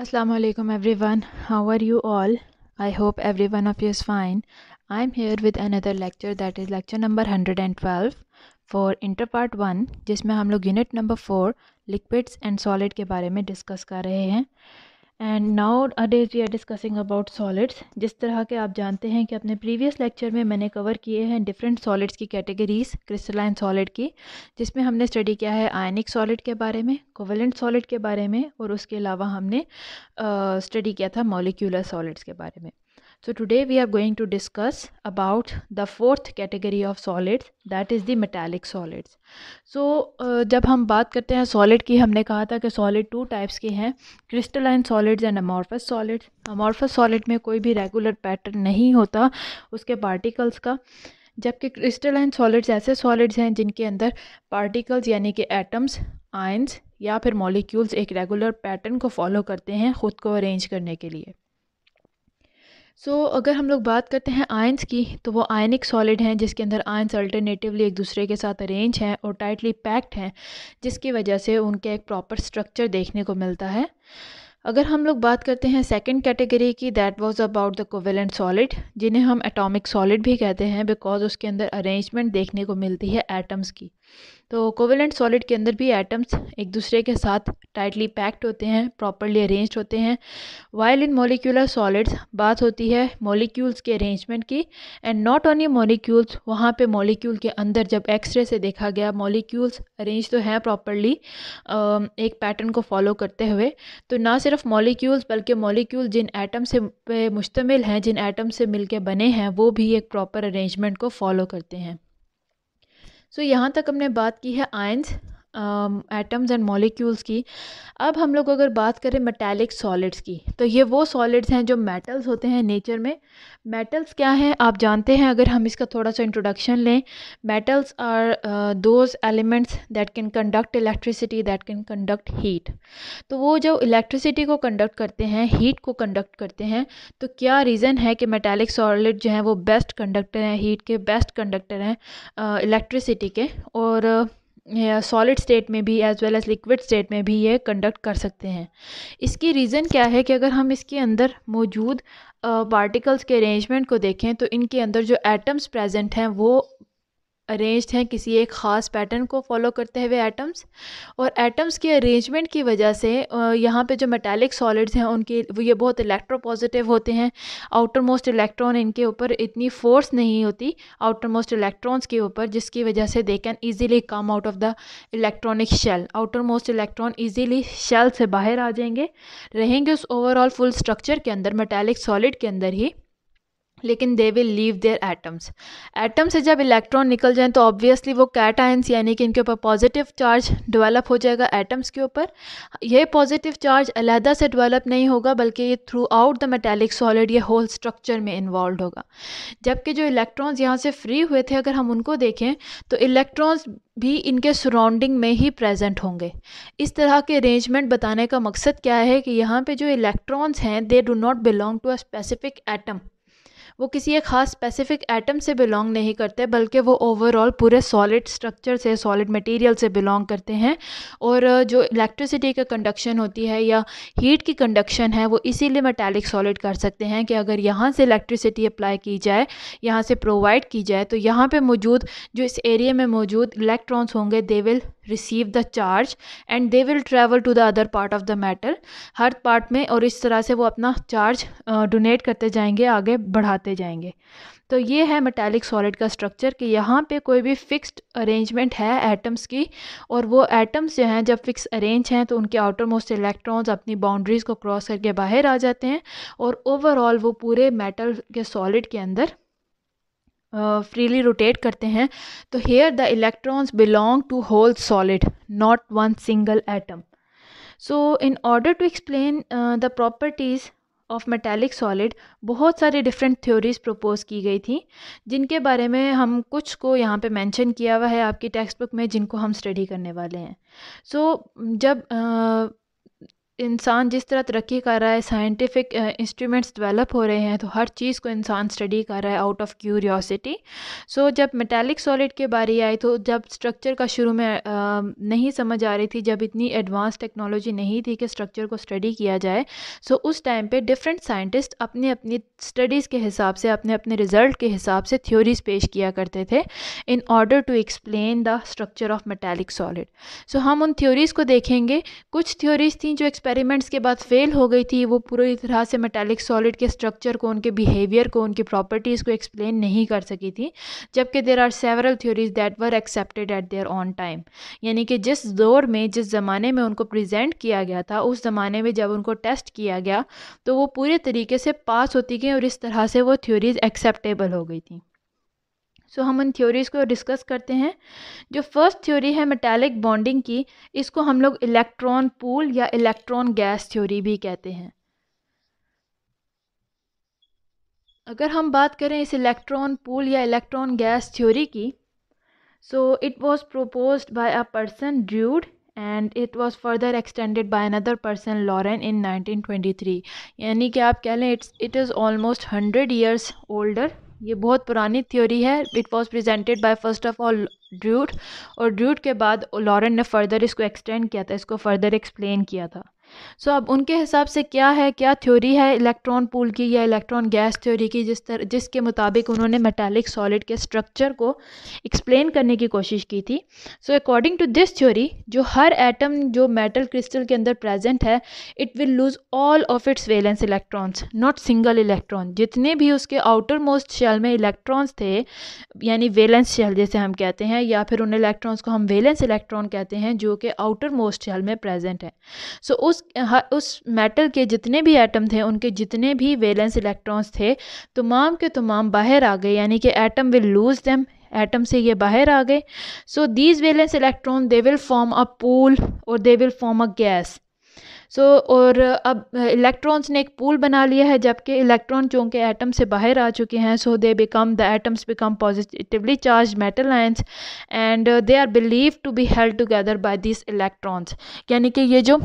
Assalamu alaikum everyone. How are you all? I hope every one of you is fine. I'm here with another lecture that is lecture number 112 for interpart 1 जिसमें हम लोग unit number 4 liquids and solid के बारे में discuss कर रहे हैं and nowadays we are discussing about solids जिस तरह के आप जानते हैं कि अपने प्रीवियस लेक्चर में मैंने कवर किए हैं डिफरेंट सॉलिड्स की कैटेगरीज क्रिस्टलाइन सॉलिड की जिसमें हमने स्टडी किया है आयनिक सॉलिड के बारे में कोवलेंट सॉलिड के बारे में और उसके अलावा हमने स्टडी uh, किया था मॉलिक्यूलर सॉलिड्स के बारे में So today we are going to discuss about the fourth category of solids that is the metallic solids. So uh, जब हम बात करते हैं solid की हमने कहा था कि solid two types के हैं crystalline solids and amorphous solids. Amorphous solid में कोई भी regular pattern नहीं होता उसके particles का जबकि क्रिस्टलाइन सॉलिड्स ऐसे सॉलिड्स हैं जिनके अंदर पार्टिकल्स यानी कि एटम्स आयंस या फिर मॉलिक्यूल्स एक रेगुलर पैटर्न को फॉलो करते हैं ख़ुद को अरेंज करने के लिए सो so, अगर हम लोग बात करते हैं आयंस की तो वो आयनिक सॉलिड हैं जिसके अंदर आयंस अल्टरनेटिवली एक दूसरे के साथ अरेंज हैं और टाइटली पैक्ड हैं जिसकी वजह से उनके एक प्रॉपर स्ट्रक्चर देखने को मिलता है अगर हम लोग बात करते हैं सेकंड कैटेगरी की that was about the covalent solid जिन्हें हम एटॉमिक सॉलिड भी कहते हैं बिकॉज उसके अंदर अरेंजमेंट देखने को मिलती है एटम्स की तो कोवेलेंट सॉलिड के अंदर भी एटम्स एक दूसरे के साथ टाइटली पैक्ड होते हैं प्रॉपरली अरेंज होते हैं वाइल इन मोलिकुलर सॉलिड्स बात होती है मोलिक्यूल्स के अरेंजमेंट की एंड नॉट ओनली मोलिक्यूल्स वहाँ पे मोलिक्यूल के अंदर जब एक्सरे से देखा गया मोलिक्यूल्स अरेंज तो हैं प्रॉपरली एक पैटर्न को फॉलो करते हुए तो ना सिर्फ मोलिक्यूल्स बल्कि मोलिक्यूल जिन एटम से पे मुश्तमिल हैं जिन एटम से मिलके बने हैं वो भी एक प्रॉपर अरेंजमेंट को फॉलो करते हैं सो यहाँ तक हमने बात की है आयंस एटम्स एंड मॉलिक्यूल्स की अब हम लोग अगर बात करें मेटेलिक सॉलिड्स की तो ये वो सॉलिड्स हैं जो मेटल्स होते हैं नेचर में मेटल्स क्या हैं आप जानते हैं अगर हम इसका थोड़ा सा इंट्रोडक्शन लें metals are those elements that can conduct electricity that can conduct heat तो वो जो इलेक्ट्रिसिटी को कंडक्ट करते हैं हीट को कंडक्ट करते हैं तो क्या रीज़न है कि मेटेलिक सॉलिड जो हैं वो बेस्ट कंडक्टर हैं हीट के बेस्ट कंडक्टर हैं इलेक्ट्रिसिटी के और uh, सॉलिड स्टेट में भी as well as liquid state में भी ये कंडक्ट कर सकते हैं इसकी रीज़न क्या है कि अगर हम इसके अंदर मौजूद पार्टिकल्स के अरेंजमेंट को देखें तो इनके अंदर जो एटम्स प्रेजेंट हैं वो अरेंज्ड हैं किसी एक ख़ास पैटर्न को फॉलो करते हुए एटम्स और एटम्स के अरेंजमेंट की वजह से यहाँ पे जो मेटालिक सॉलिड्स हैं उनके ये बहुत इलेक्ट्रोपॉजिटिव होते हैं आउटर मोस्ट इलेक्ट्रॉन इनके ऊपर इतनी फोर्स नहीं होती आउटर मोस्ट इलेक्ट्रॉन्स के ऊपर जिसकी वजह से they can easily come out of the electronic shell outermost electron easily shell से बाहर आ जाएंगे रहेंगे उस ओवरऑल फुल स्ट्रक्चर के अंदर मेटालिक सॉलिड के अंदर ही लेकिन they will leave their atoms atom से जब इलेक्ट्रॉन निकल जाएं तो ऑब्वियसली वो कैट आयंस यानी कि इनके ऊपर पॉजिटिव चार्ज डेवलप हो जाएगा एटम्स के ऊपर ये पॉजिटिव चार्ज अलहदा से डेवलप नहीं होगा बल्कि ये throughout the metallic solid ये होल स्ट्रक्चर में इन्वॉल्व होगा जबकि जो इलेक्ट्रॉन्स यहाँ से फ्री हुए थे अगर हम उनको देखें तो इलेक्ट्रॉन्स भी इनके सराउंडिंग में ही प्रेजेंट होंगे इस तरह के अरेंजमेंट बताने का मकसद क्या है कि यहाँ पे जो इलेक्ट्रॉन्स हैं they do not belong to a specific atom वो किसी एक ख़ास स्पेसिफ़िक एटम से बिलोंग नहीं करते बल्कि वो ओवरऑल पूरे सॉलिड स्ट्रक्चर से सॉलिड मटेरियल से बिलोंग करते हैं और जो इलेक्ट्रिसिटी का कंडक्शन होती है या हीट की कंडक्शन है वो इसीलिए मेटेलिक सॉलिड कर सकते हैं कि अगर यहाँ से इलेक्ट्रिसिटी अप्लाई की जाए यहाँ से प्रोवाइड की जाए तो यहाँ पर मौजूद जो इस एरिए में मौजूद इलेक्ट्रॉन्स होंगे they will receive the charge and they will travel to the other part of the matter हर पार्ट में और इस तरह से वो अपना चार्ज डोनेट करते जाएंगे आगे बढ़ाते आते जाएंगे तो ये है मेटालिक सॉलिड का स्ट्रक्चर कि यहाँ पे कोई भी फिक्स्ड अरेंजमेंट है एटम्स की और वो एटम्स जो हैं जब फिक्स अरेंज हैं तो उनके आउटर मोस्ट इलेक्ट्रॉन्स अपनी बाउंड्रीज़ को क्रॉस करके बाहर आ जाते हैं और ओवरऑल वो पूरे मेटल के सॉलिड के अंदर फ्रीली uh, रोटेट करते हैं तो here the electrons belong to whole solid not one single atom so in order to explain the properties of metallic solid बहुत सारे डिफरेंट थ्योरीज़ प्रपोज़ की गई थी जिनके बारे में हम कुछ को यहाँ पे मेंशन किया हुआ है आपकी टेक्स्ट बुक में जिनको हम स्टडी करने वाले हैं सो so, जब इंसान जिस तरह तरक्की कर रहा है साइंटिफिक इंस्ट्रूमेंट्स डेवलप हो रहे हैं तो हर चीज़ को इंसान स्टडी कर रहा है आउट ऑफ क्यूरियोसिटी सो जब मेटालिक सॉलिड के बारे आई तो जब स्ट्रक्चर का शुरू में आ, नहीं समझ आ रही थी जब इतनी एडवांस टेक्नोलॉजी नहीं थी कि स्ट्रक्चर को स्टडी किया जाए सो so उस टाइम पर डिफरेंट साइंटिस्ट अपनी अपनी स्टडीज़ के हिसाब से अपने अपने रिजल्ट के हिसाब से थ्योरीज पेश किया करते थे in order to explain the structure of metallic solid so हम उन थ्योरीज़ को देखेंगे कुछ थ्योरीज थी जो एक्सपेरिमेंट्स के बाद फेल हो गई थी वो पूरी तरह से मेटेलिक सॉलिड के स्ट्रक्चर को उनके बिहेवियर को उनकी प्रॉपर्टीज़ को एक्सप्लेन नहीं कर सकी थी जबकि there are several theories that were accepted at their own time यानी कि जिस दौर में जिस ज़माने में उनको प्रजेंट किया गया था उस ज़माने में जब उनको टेस्ट किया गया तो वो पूरे तरीके से पास होती गई और इस तरह से वो थ्योरीज़ एक्सेप्टेबल हो गई थी सो so, हम उन थ्योरीज़ को डिस्कस करते हैं जो फर्स्ट थ्योरी है मेटालिक बॉन्डिंग की इसको हम लोग इलेक्ट्रॉन पूल या इलेक्ट्रॉन गैस थ्योरी भी कहते हैं अगर हम बात करें इस इलेक्ट्रॉन पूल या इलेक्ट्रॉन गैस थ्योरी की so it was propose by a person ड्यूड and it was further extended by another person Lorentz in three यानी कि आप कह लें it's it is almost hundred years older ये बहुत पुरानी थ्योरी है it was presented by first of all Drude और ड्रूट के बाद लॉरेंट ने फर्दर इसको एक्सटेंड किया था इसको फर्दर एक्सप्लेन किया था सो so, अब उनके हिसाब से क्या है क्या थ्योरी है इलेक्ट्रॉन पूल की या इलेक्ट्रॉन गैस थ्योरी की जिस तरह जिसके मुताबिक उन्होंने मेटालिक सॉलिड के स्ट्रक्चर को एक्सप्लेन करने की कोशिश की थी so according to this theory जो हर एटम जो मेटल क्रिस्टल के अंदर प्रेजेंट है it will lose all of its valence electrons not single electron जितने भी उसके आउटर मोस्ट शेल में इलेक्ट्रॉन्स थे यानी वेलेंस शेल जैसे हम कहते हैं या फिर उन इलेक्ट्रॉन्स को हम वेलेंस इलेक्ट्रॉन कहते हैं जो कि आउटर मोस्ट शेल में प्रेजेंट है सो so, उस हाँ, उस उस मेटल के जितने भी एटम थे उनके जितने भी वैलेंस इलेक्ट्रॉन्स थे तमाम के तमाम बाहर आ गए यानी कि atom will lose them atom से ये बाहर आ गए so these valence electron they will form a pool और they will form a gas so so, और अब इलेक्ट्रॉन्स ने एक पूल बना लिया है जबकि इलेक्ट्रॉन चूँकि एटम से बाहर आ चुके हैं so they become the atoms become positively charge metal ions and they are believe to be held together by this electrons यानी कि ये जो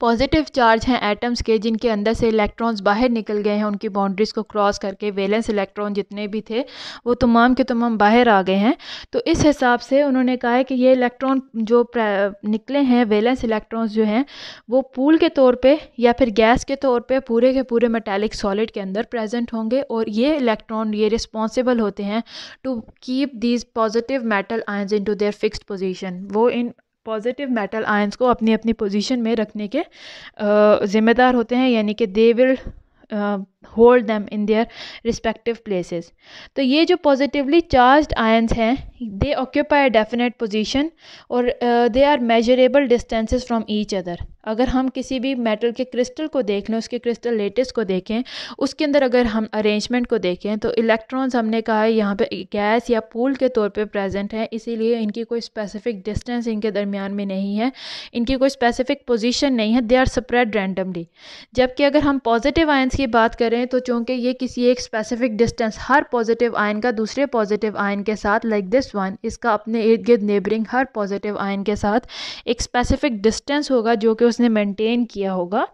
पॉजिटिव चार्ज हैं एटम्स के जिनके अंदर से इलेक्ट्रॉन्स बाहर निकल गए हैं उनकी बाउंड्रीज़ को क्रॉस करके वेलेंस इलेक्ट्रॉन जितने भी थे वो तमाम के तमाम बाहर आ गए हैं तो इस हिसाब से उन्होंने कहा है कि ये इलेक्ट्रॉन जो निकले हैं वेलेंस इलेक्ट्रॉन्स जो हैं वो पूल के तौर पर या फिर गैस के तौर पर पूरे के पूरे मेटेलिक सॉलिड के अंदर प्रेजेंट होंगे और ये इलेक्ट्रॉन ये रिस्पॉन्सिबल होते हैं to keep these positive metal ions in to their fixed position वो इन पॉजिटिव मेटल आयंस को अपनी अपनी पोजीशन में रखने के ज़िम्मेदार होते हैं यानी कि they will hold them in their respective places तो ये जो पॉजिटिवली चार्ज आयंस हैं दे ऑक्यूपाई डेफिनेट पोजिशन और they are measurable distances from each other अगर हम किसी भी मेटल के क्रिस्टल को देख लें उसके क्रिस्टल लेटेस्ट को देखें उसके अंदर अगर हम अरेंजमेंट को देखें तो इलेक्ट्रॉन्स हमने कहा है यहाँ पर गैस या पूल के तौर पर प्रेजेंट है इसीलिए इनकी कोई स्पेसिफिक डिस्टेंस इनके दरमियान में नहीं है इनकी कोई स्पेसिफिक पोजिशन नहीं है दे आर स्प्रेड रैंडमली जबकि अगर हम पॉजिटिव आयंस की बात करें करें तो चूंकि ये किसी एक स्पेसिफिक डिस्टेंस हर पॉजिटिव आयन का दूसरे पॉजिटिव आयन के साथ लाइक दिस वन इसका अपने इर्द गिर्द नेबरिंग हर पॉजिटिव आयन के साथ एक स्पेसिफिक डिस्टेंस होगा जो कि उसने मेंटेन किया होगा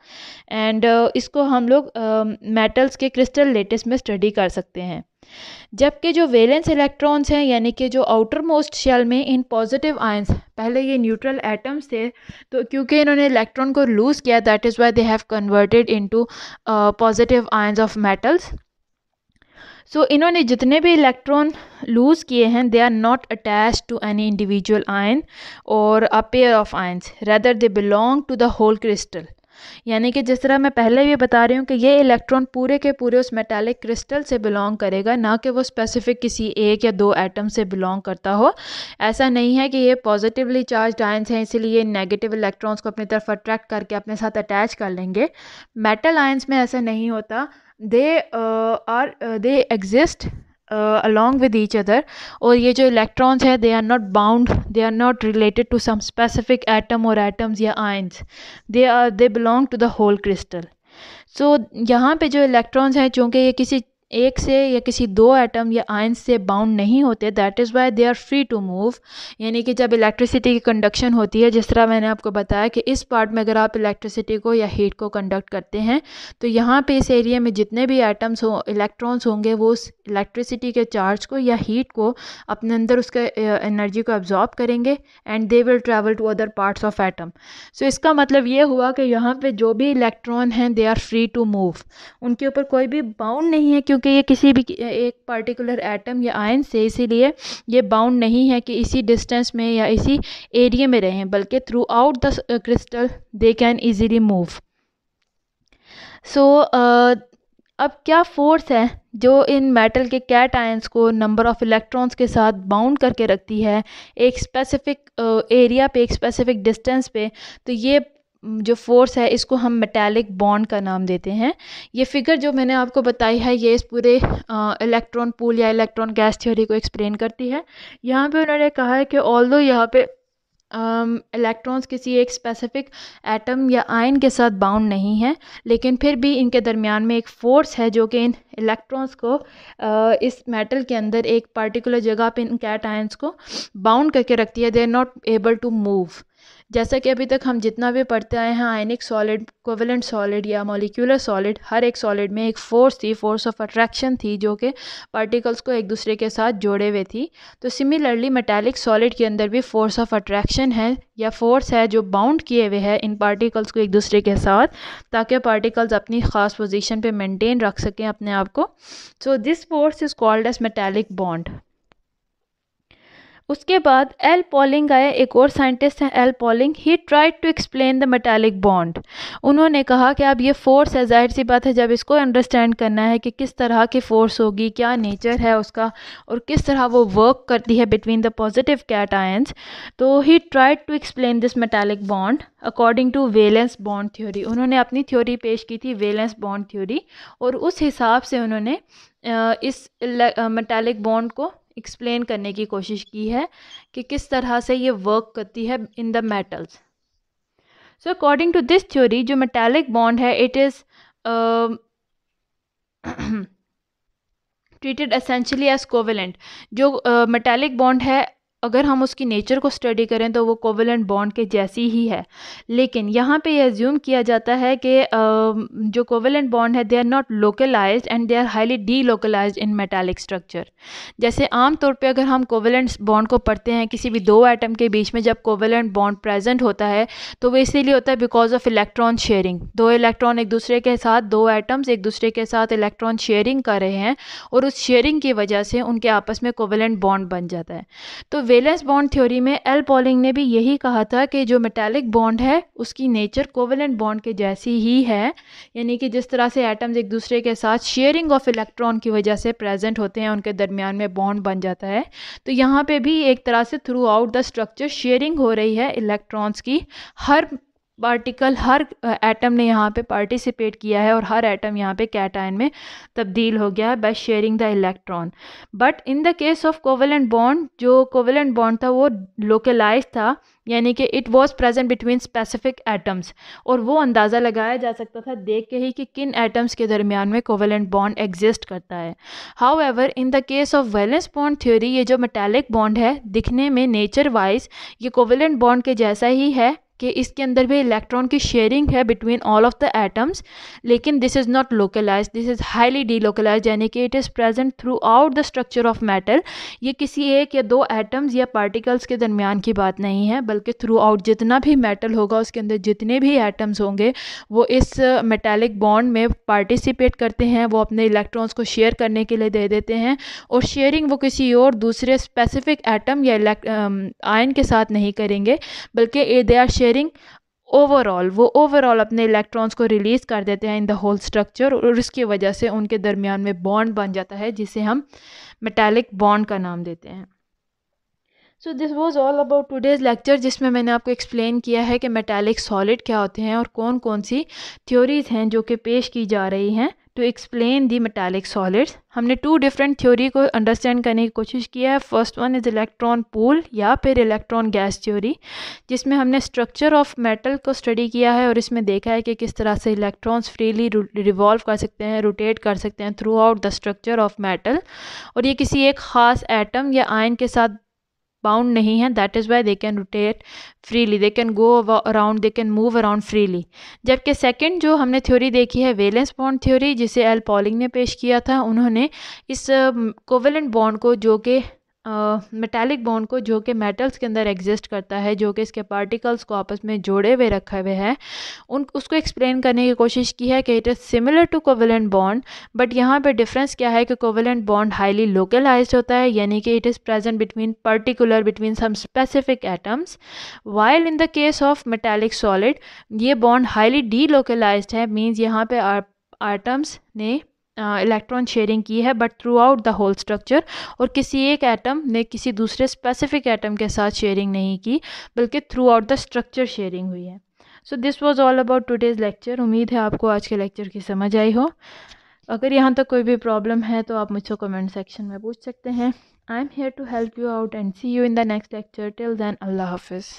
एंड uh, इसको हम लोग मेटल्स um, uh, के क्रिस्टल लेटेस्ट में स्टडी कर सकते हैं जबकि जो वेलेंस इलेक्ट्रॉन्स हैं यानी कि जो आउटर मोस्ट शेल में इन पॉजिटिव आयंस पहले ये न्यूट्रल एटम्स थे तो क्योंकि इन्होंने इलेक्ट्रॉन को लूज़ किया that is why they have converted to positive ions of metals so इन्होंने जितने भी इलेक्ट्रॉन लूज़ किए हैं they are not attach to any individual ion और a pair of ions rather they belong to the whole crystal यानी कि जिस तरह मैं पहले भी बता रही हूँ कि ये इलेक्ट्रॉन पूरे के पूरे उस मेटालिक क्रिस्टल से बिलोंग करेगा ना कि वो स्पेसिफिक किसी एक या दो एटम से बिलोंग करता हो ऐसा नहीं है कि ये पॉजिटिवली चार्ज आयंस हैं इसीलिए नेगेटिव इलेक्ट्रॉन्स को अपनी तरफ अट्रैक्ट करके अपने साथ अटैच कर लेंगे मेटल आयंस में ऐसा नहीं होता they are they exist along with each other और ये जो इलेक्ट्रॉन्स हैं they are not bound they are not related to some specific atom और एटम्स या ions they are they belong to the whole crystal so यहाँ पे जो electrons हैं चूँकि ये किसी एक से या किसी दो एटम या आयन से बाउंड नहीं होते that is why they are free to move यानी कि जब इलेक्ट्रिसिटी की कंडक्शन होती है जिस तरह मैंने आपको बताया कि इस पार्ट में अगर आप इलेक्ट्रिसिटी को या हीट को कंडक्ट करते हैं तो यहाँ पे इस एरिया में जितने भी एटम्स हो इलेक्ट्रॉन्स होंगे वो उस इलेक्ट्रिसिटी के चार्ज को या हीट को अपने अंदर उसके एनर्जी को एब्जॉर्ब करेंगे and they will travel to other parts of atom so इसका मतलब ये हुआ कि यहाँ पर जो भी इलेक्ट्रॉन हैं they are free to move उनके ऊपर कोई भी बाउंड नहीं है क्योंकि क्योंकि ये किसी भी एक पार्टिकुलर एटम या आयन से इसीलिए ये बाउंड नहीं है कि इसी डिस्टेंस में या इसी एरिए में रहें बल्कि throughout the crystal they can easily move so अब क्या फोर्स है जो इन मेटल के कैट आयंस को नंबर ऑफ़ इलेक्ट्रॉन्स के साथ बाउंड करके रखती है एक स्पेसिफिक एरिया uh, पे एक स्पेसिफिक डिस्टेंस पे तो ये जो फ़ोर्स है इसको हम मेटालिक बॉन्ड का नाम देते हैं ये फिगर जो मैंने आपको बताई है ये इस पूरे इलेक्ट्रॉन पूल या इलेक्ट्रॉन गैस थ्योरी को एक्सप्लेन करती है यहाँ पे उन्होंने कहा है कि ऑल दो यहाँ पे इलेक्ट्रॉन्स um, किसी एक स्पेसिफिक एटम या आयन के साथ बाउंड नहीं है लेकिन फिर भी इनके दरमियान में एक फ़ोर्स है जो कि इन इलेक्ट्रॉन्स को uh, इस मेटल के अंदर एक पार्टिकुलर जगह पे इन कैट आयंस को बाउंड करके रखती है they are not able to move जैसा कि अभी तक हम जितना भी पढ़ते आए हैं आयनिक सॉलिड कोवलेंट सॉलिड या मोलिकुलर सॉलिड हर एक सॉलिड में एक फोर्स थी फोर्स ऑफ अट्रैक्शन थी जो कि पार्टिकल्स को एक दूसरे के साथ जोड़े हुए थी तो सिमिलरली मेटालिक सॉलिड के अंदर भी फोर्स ऑफ अट्रैक्शन है या फोर्स है जो बाउंड किए हुए है इन पार्टिकल्स को एक दूसरे के साथ ताकि पार्टिकल्स अपनी ख़ास पोजिशन पर मेनटेन रख सकें अपने आप को so this force is called as metallic bond उसके बाद एल पॉलिंग आए एक और साइंटिस्ट हैं L Pauling he tried to explain the metallic bond उन्होंने कहा कि अब ये फोर्स है जाहिर सी बात है जब इसको अंडरस्टैंड करना है कि किस तरह की फ़ोर्स होगी क्या नेचर है उसका और किस तरह वो वर्क करती है between the positive cations तो he tried to explain this metallic bond according to valence bond theory उन्होंने अपनी थ्योरी पेश की थी वेलेंस बॉन्ड थ्योरी और उस हिसाब से उन्होंने इस मेटालिक बॉन्ड को एक्सप्लेन करने की कोशिश की है कि किस तरह से ये वर्क करती है in the metals so according to this theory जो मेटेलिक बॉन्ड है it is treated essentially as covalent जो मेटेलिक uh, बॉन्ड है अगर हम उसकी नेचर को स्टडी करें तो वो कोवलेंट बॉन्ड के जैसी ही है लेकिन यहाँ पे ये एज्यूम किया जाता है कि जो कोवलेंट बॉन्ड है they are not localize and they are highly delocalize in metallic structure जैसे आम तौर पे अगर हम कोवलेंट बॉन्ड को पढ़ते हैं किसी भी दो एटम के बीच में जब कोवलेंट बॉन्ड प्रेजेंट होता है तो वो इसीलिए होता है बिकॉज ऑफ इलेक्ट्रॉन शेयरिंग दो इलेक्ट्रॉन एक दूसरे के साथ दो एटम्स एक दूसरे के साथ इलेक्ट्रॉन शेयरिंग कर रहे हैं और उस शेयरिंग की वजह से उनके आपस में कोवलेंट बॉन्ड बन जाता है तो वैलेंस बॉन्ड थ्योरी में एल पॉलिंग ने भी यही कहा था कि जो मेटालिक बॉन्ड है उसकी नेचर कोवेलेंट बॉन्ड के जैसी ही है यानी कि जिस तरह से एटम्स एक दूसरे के साथ शेयरिंग ऑफ इलेक्ट्रॉन की वजह से प्रेजेंट होते हैं उनके दरमियान में बॉन्ड बन जाता है तो यहाँ पे भी एक तरह से throughout the structure sharing हो रही है इलेक्ट्रॉन्स की हर पार्टिकल हर एटम ने यहाँ पे पार्टिसिपेट किया है और हर एटम यहाँ पे कैटाइन में तब्दील हो गया है by sharing the electron but in the case of covalent bond जो कोवेलेंट बॉन्ड था वो लोकलाइज था यानी कि it was present between specific atoms और वो अंदाज़ा लगाया जा सकता था देख के ही कि किन एटम्स के दरमियान में कोवेलेंट बॉन्ड एग्जिस्ट करता है however in the case of valence bond theory ये जो मेटेलिक बॉन्ड है दिखने में नेचर वाइज ये कोवेलेंट बॉन्ड के जैसा ही है कि इसके अंदर भी इलेक्ट्रॉन की शेयरिंग है between all of the atoms लेकिन this is not localize this is highly delocalize यानी कि it is present throughout the structure of metal ये किसी एक या दो एटम्स या पार्टिकल्स के दरमियान की बात नहीं है बल्कि थ्रू आउट जितना भी मेटल होगा उसके अंदर जितने भी एटम्स होंगे वो इस मेटेलिक बॉन्ड में पार्टिसिपेट करते हैं वो अपने इलेक्ट्रॉन्स को शेयर करने के लिए दे देते हैं और शेयरिंग वो किसी और दूसरे स्पेसिफिक एटम या आयन के साथ नहीं करेंगे बल्कि they are share sharing overall वो ओवरऑल अपने इलेक्ट्रॉन्स को रिलीज़ कर देते हैं इन द होल स्ट्रक्चर और उसकी वजह से उनके दरमियान में बॉन्ड बन जाता है जिसे हम मेटालिक बॉन्ड का नाम देते हैं so this was all about today's lecture जिसमें मैंने आपको एक्सप्लेन किया है कि मेटालिक सॉलिड क्या होते हैं और कौन कौन सी थ्योरीज़ हैं जो कि पेश की जा रही हैं to explain the metallic solids हमने टू डिफरेंट थ्योरी को अंडरस्टैंड करने की कोशिश किया है first one is electron pool या फिर इलेक्ट्रॉन गैस थ्योरी जिसमें हमने स्ट्रक्चर ऑफ मेटल को स्टडी किया है और इसमें देखा है कि किस तरह से इलेक्ट्रॉन्स फ्रीली रिवॉल्व कर सकते हैं रोटेट कर सकते हैं throughout the structure of metal और ये किसी एक ख़ास एटम या आयन के साथ बाउंड नहीं है that is why they can rotate freely they can go around they can move around freely जबकि सेकेंड जो हमने थ्योरी देखी है वेलेंस बॉन्ड थ्योरी जिसे एल पॉलिंग ने पेश किया था उन्होंने इस कोवेलेंट um, बॉन्ड को जो कि uh, बॉन्ड को जो कि मेटल्स के अंदर एग्जिस्ट करता है जो कि इसके पार्टिकल्स को आपस में जोड़े हुए रखे हुए हैं उन उसको एक्सप्लेन करने की कोशिश की है कि it is similar to covalent bond but यहाँ पे डिफरेंस क्या है कि कोवलेंट बॉन्ड हाईली लोकलाइज होता है यानी कि it is present between particular between some specific atoms while in the case of metallic solid ये बॉन्ड हाईली डी है मीन्स यहाँ पर आटम्स ने इलेक्ट्रॉन शेयरिंग की है but throughout the whole structure और किसी एक एटम ने किसी दूसरे स्पेसिफिक एटम के साथ शेयरिंग नहीं की बल्कि throughout the structure sharing हुई है so this was all about today's lecture उम्मीद है आपको आज के लेक्चर की समझ आई हो अगर यहाँ तक कोई भी प्रॉब्लम है तो आप मुझसे कमेंट सेक्शन में पूछ सकते हैं I am here to help you out and see you in the next lecture till then अल्लाह हाफिज़